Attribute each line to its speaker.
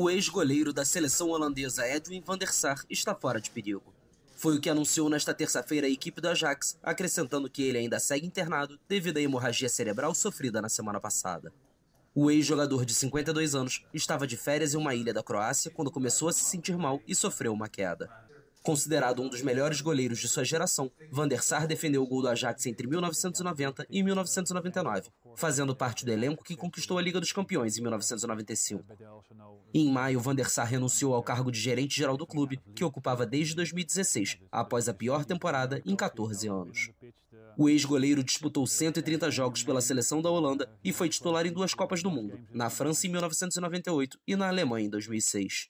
Speaker 1: O ex-goleiro da seleção holandesa Edwin van der Sar está fora de perigo. Foi o que anunciou nesta terça-feira a equipe do Ajax, acrescentando que ele ainda segue internado devido à hemorragia cerebral sofrida na semana passada. O ex-jogador de 52 anos estava de férias em uma ilha da Croácia quando começou a se sentir mal e sofreu uma queda. Considerado um dos melhores goleiros de sua geração, Van der Sar defendeu o gol do Ajax entre 1990 e 1999, fazendo parte do elenco que conquistou a Liga dos Campeões em 1995. Em maio, Van der Sar renunciou ao cargo de gerente geral do clube, que ocupava desde 2016, após a pior temporada em 14 anos. O ex-goleiro disputou 130 jogos pela seleção da Holanda e foi titular em duas Copas do Mundo, na França em 1998 e na Alemanha em 2006.